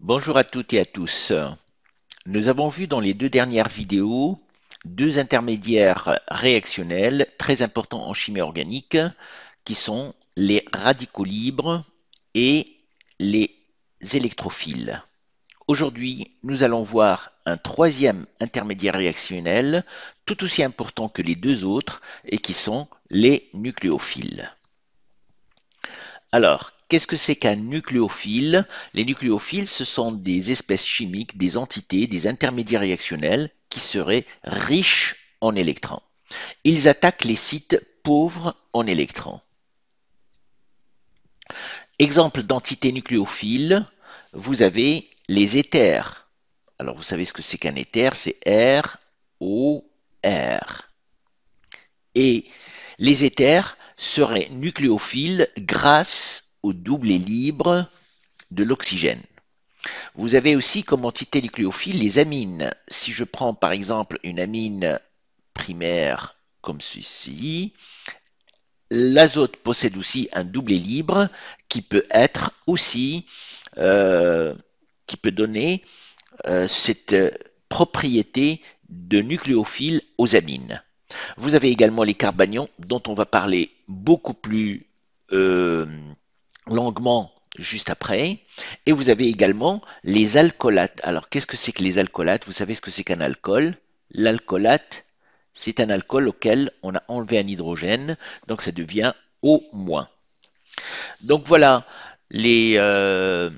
Bonjour à toutes et à tous. Nous avons vu dans les deux dernières vidéos deux intermédiaires réactionnels très importants en chimie organique qui sont les radicaux libres et les électrophiles. Aujourd'hui, nous allons voir un troisième intermédiaire réactionnel tout aussi important que les deux autres et qui sont les nucléophiles. Alors, Qu'est-ce que c'est qu'un nucléophile Les nucléophiles, ce sont des espèces chimiques, des entités, des intermédiaires réactionnels qui seraient riches en électrons. Ils attaquent les sites pauvres en électrons. Exemple d'entité nucléophile, vous avez les éthers. Alors vous savez ce que c'est qu'un éther, c'est R, O, R. Et les éthers seraient nucléophiles grâce au double et libre de l'oxygène. Vous avez aussi comme entité nucléophile les amines. Si je prends par exemple une amine primaire comme ceci, l'azote possède aussi un doublet libre qui peut être aussi, euh, qui peut donner euh, cette euh, propriété de nucléophile aux amines. Vous avez également les carbanions dont on va parler beaucoup plus longuement juste après. Et vous avez également les alcoolates. Alors, qu'est-ce que c'est que les alcoolates Vous savez ce que c'est qu'un alcool L'alcoolate, c'est un alcool auquel on a enlevé un hydrogène, donc ça devient O-. Donc voilà les euh,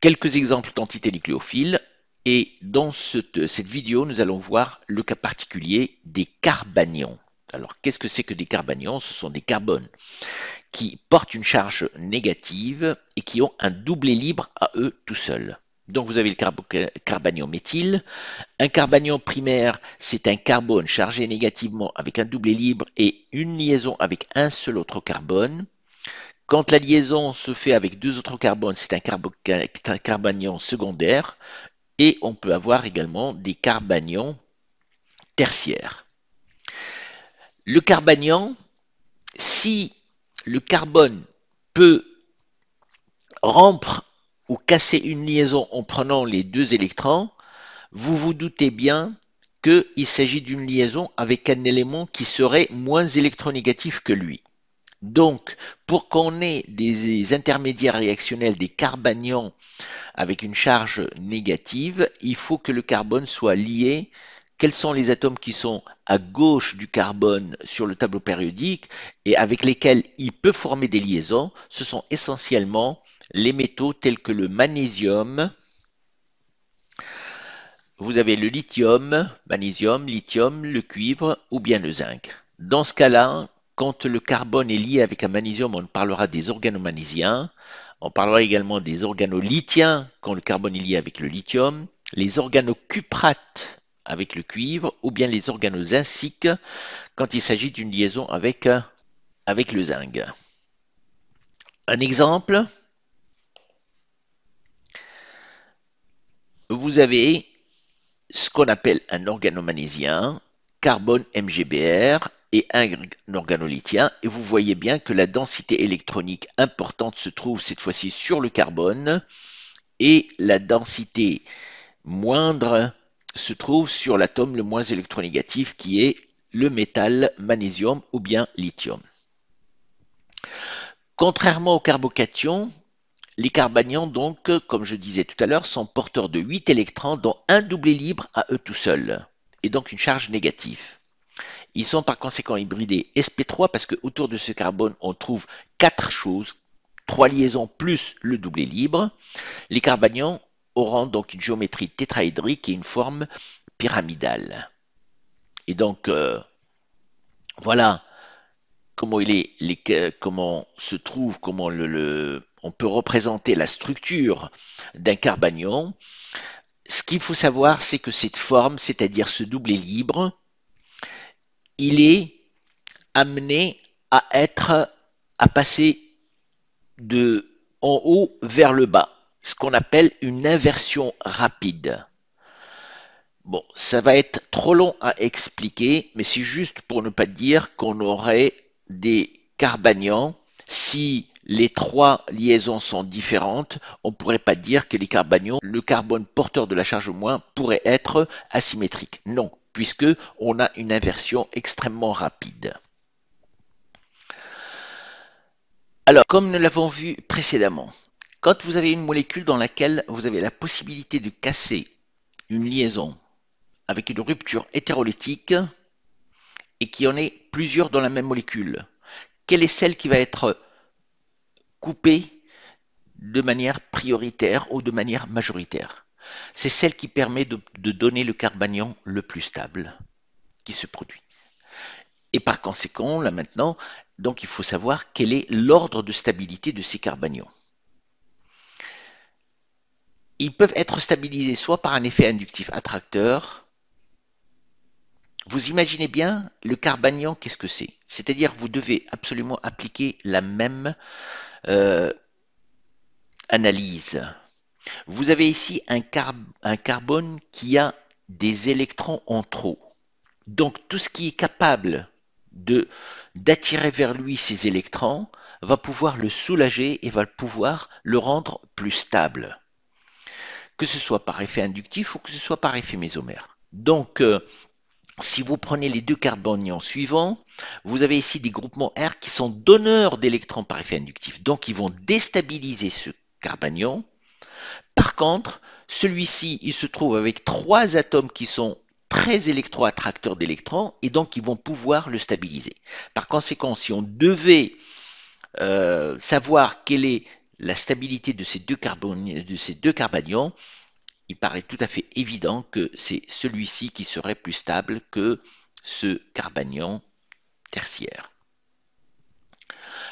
quelques exemples d'entités nucléophiles. Et dans cette, cette vidéo, nous allons voir le cas particulier des carbanions. Alors, qu'est-ce que c'est que des carbanions Ce sont des carbones qui portent une charge négative et qui ont un doublé libre à eux tout seuls. Donc vous avez le carb méthyle, Un carbanion primaire, c'est un carbone chargé négativement avec un doublé libre et une liaison avec un seul autre carbone. Quand la liaison se fait avec deux autres carbones, c'est un carb secondaire. Et on peut avoir également des carbanions tertiaires. Le carbanion, si le carbone peut rompre ou casser une liaison en prenant les deux électrons, vous vous doutez bien qu'il s'agit d'une liaison avec un élément qui serait moins électronégatif que lui. Donc, pour qu'on ait des intermédiaires réactionnels, des carbanions avec une charge négative, il faut que le carbone soit lié quels sont les atomes qui sont à gauche du carbone sur le tableau périodique et avec lesquels il peut former des liaisons, ce sont essentiellement les métaux tels que le magnésium, vous avez le lithium, magnésium, lithium, le cuivre ou bien le zinc. Dans ce cas-là, quand le carbone est lié avec un magnésium, on parlera des organomagnésiens, on parlera également des organolithiens quand le carbone est lié avec le lithium, les organocuprates avec le cuivre ou bien les organozinciques quand il s'agit d'une liaison avec, euh, avec le zinc. Un exemple, vous avez ce qu'on appelle un organomanésien, carbone MGBR et un organolithien, et vous voyez bien que la densité électronique importante se trouve cette fois-ci sur le carbone, et la densité moindre se trouve sur l'atome le moins électronégatif qui est le métal magnésium ou bien lithium. Contrairement aux carbocations, les carbanions, donc, comme je disais tout à l'heure, sont porteurs de 8 électrons, dont un doublé libre à eux tout seuls, et donc une charge négative. Ils sont par conséquent hybridés sp3 parce que autour de ce carbone, on trouve quatre choses, trois liaisons plus le doublé libre. Les carbanions auront donc une géométrie tétraédrique et une forme pyramidale. Et donc, euh, voilà comment, il est, euh, comment se trouve, comment on peut représenter la structure d'un carbagnon. Ce qu'il faut savoir, c'est que cette forme, c'est-à-dire ce doublé libre, il est amené à être, à passer de en haut vers le bas ce qu'on appelle une inversion rapide. Bon, ça va être trop long à expliquer, mais c'est juste pour ne pas dire qu'on aurait des carbagnons. Si les trois liaisons sont différentes, on ne pourrait pas dire que les carbagnons, le carbone porteur de la charge moins, pourrait être asymétrique. Non, puisque on a une inversion extrêmement rapide. Alors, comme nous l'avons vu précédemment, quand vous avez une molécule dans laquelle vous avez la possibilité de casser une liaison avec une rupture hétérolytique et qu'il y en ait plusieurs dans la même molécule, quelle est celle qui va être coupée de manière prioritaire ou de manière majoritaire C'est celle qui permet de, donner le carbanion le plus stable qui se produit. Et par conséquent, là maintenant, donc il faut savoir quel est l'ordre de stabilité de ces carbanions ils peuvent être stabilisés soit par un effet inductif attracteur. Vous imaginez bien le carbanion, qu'est-ce que c'est C'est-à-dire vous devez absolument appliquer la même euh, analyse. Vous avez ici un, un carbone qui a des électrons en trop. Donc tout ce qui est capable d'attirer vers lui ces électrons va pouvoir le soulager et va pouvoir le rendre plus stable que ce soit par effet inductif ou que ce soit par effet mésomère. Donc, euh, si vous prenez les deux carbonions suivants, vous avez ici des groupements R qui sont donneurs d'électrons par effet inductif. Donc, ils vont déstabiliser ce carbanion. Par contre, celui-ci, il se trouve avec trois atomes qui sont très électro-attracteurs d'électrons et donc ils vont pouvoir le stabiliser. Par conséquent, si on devait euh, savoir quel est la stabilité de ces deux, de ces deux carbanions, il paraît tout à fait évident que c'est celui-ci qui serait plus stable que ce carbanion tertiaire.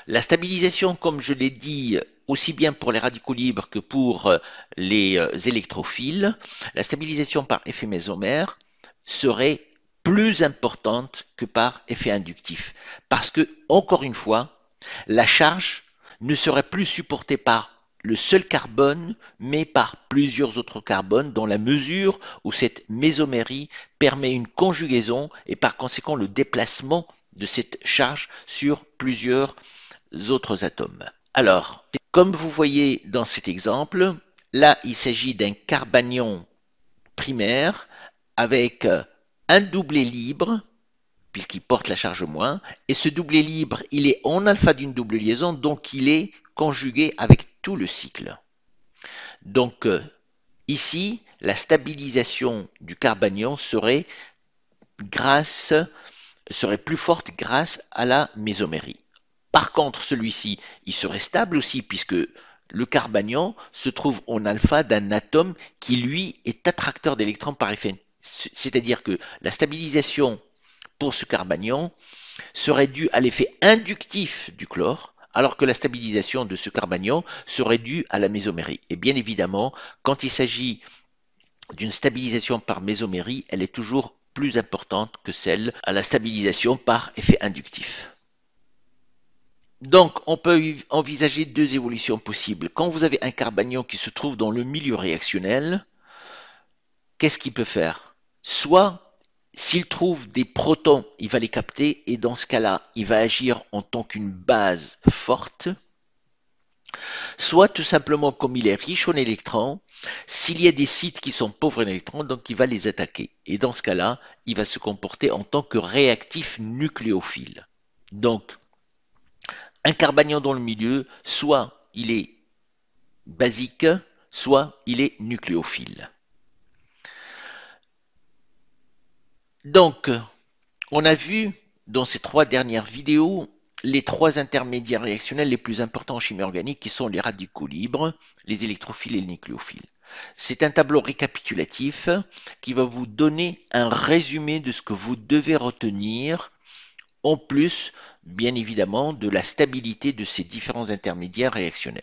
La stabilisation, comme je l'ai dit, aussi bien pour les radicaux libres que pour euh, les euh, électrophiles, la stabilisation par effet mésomère serait plus importante que par effet inductif. Parce que, encore une fois, la charge ne serait plus supporté par le seul carbone, mais par plusieurs autres carbones, dans la mesure où cette mésomérie permet une conjugaison et par conséquent le déplacement de cette charge sur plusieurs autres atomes. Alors, comme vous voyez dans cet exemple, là il s'agit d'un carbanion primaire avec un doublé libre puisqu'il porte la charge moins. Et ce doublé libre, il est en alpha d'une double liaison, donc il est conjugué avec tout le cycle. Donc euh, ici, la stabilisation du carbanion serait, plus forte grâce à la mésomérie. Par contre, celui-ci, il serait stable aussi, puisque le carbanion se trouve en alpha d'un atome qui, lui, est attracteur d'électrons par effet. C'est-à-dire que la stabilisation pour ce carbanion serait dû à l'effet inductif du chlore, alors que la stabilisation de ce carbanion serait due à la mésomérie. Et bien évidemment, quand il s'agit d'une stabilisation par mésomérie, elle est toujours plus importante que celle à la stabilisation par effet inductif. Donc, on peut envisager deux évolutions possibles. Quand vous avez un carbanion qui se trouve dans le milieu réactionnel, qu'est-ce qu'il peut faire Soit s'il trouve des protons, il va les capter et dans ce cas-là, il va agir en tant qu'une base forte. Soit tout simplement comme il est riche en électrons, s'il y a des sites qui sont pauvres en électrons, donc il va les attaquer. Et dans ce cas-là, il va se comporter en tant que réactif nucléophile. Donc, un carbanion dans le milieu, soit il est basique, soit il est nucléophile. Donc, on a vu dans ces trois dernières vidéos les trois intermédiaires réactionnels les plus importants en chimie organique qui sont les radicaux libres, les électrophiles et les nucléophiles. C'est un tableau récapitulatif qui va vous donner un résumé de ce que vous devez retenir, en plus, bien évidemment, de la stabilité de ces différents intermédiaires réactionnels.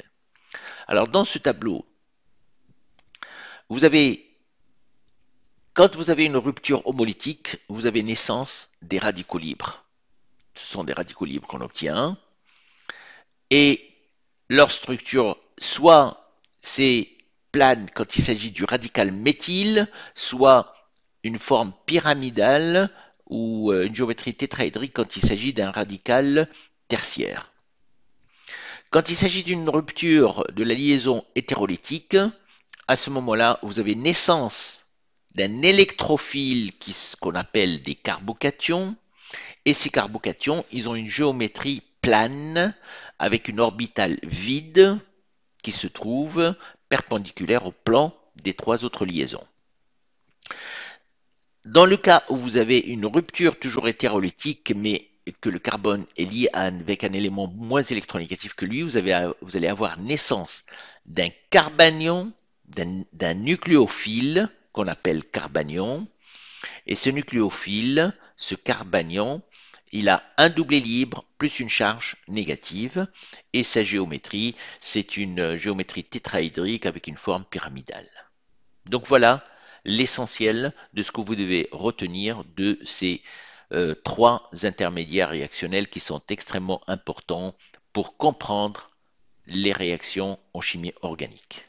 Alors, dans ce tableau, vous avez quand vous avez une rupture homolytique, vous avez naissance des radicaux libres. Ce sont des radicaux libres qu'on obtient. Et leur structure, soit c'est plane quand il s'agit du radical méthyle, soit une forme pyramidale ou euh, une géométrie tétraédrique quand il s'agit d'un radical tertiaire. Quand il s'agit d'une rupture de la liaison hétérolytique, à ce moment-là, vous avez naissance d'un électrophile qu'on appelle des carbocations. Et ces carbocations, ils ont une géométrie plane avec une orbitale vide qui se trouve perpendiculaire au plan des trois autres liaisons. Dans le cas où vous avez une rupture toujours hétérolytique, mais que le carbone est lié avec un élément moins électronégatif que lui, vous, vous allez avoir naissance d'un carbanion, d'un nucléophile qu'on appelle carbanion. Et ce nucléophile, ce carbanion, il a un doublé libre plus une charge négative et sa géométrie, c'est une géométrie tétraédrique avec une forme pyramidale. Donc voilà l'essentiel de ce que vous devez retenir de ces euh, trois intermédiaires réactionnels qui sont extrêmement importants pour comprendre les réactions en chimie organique.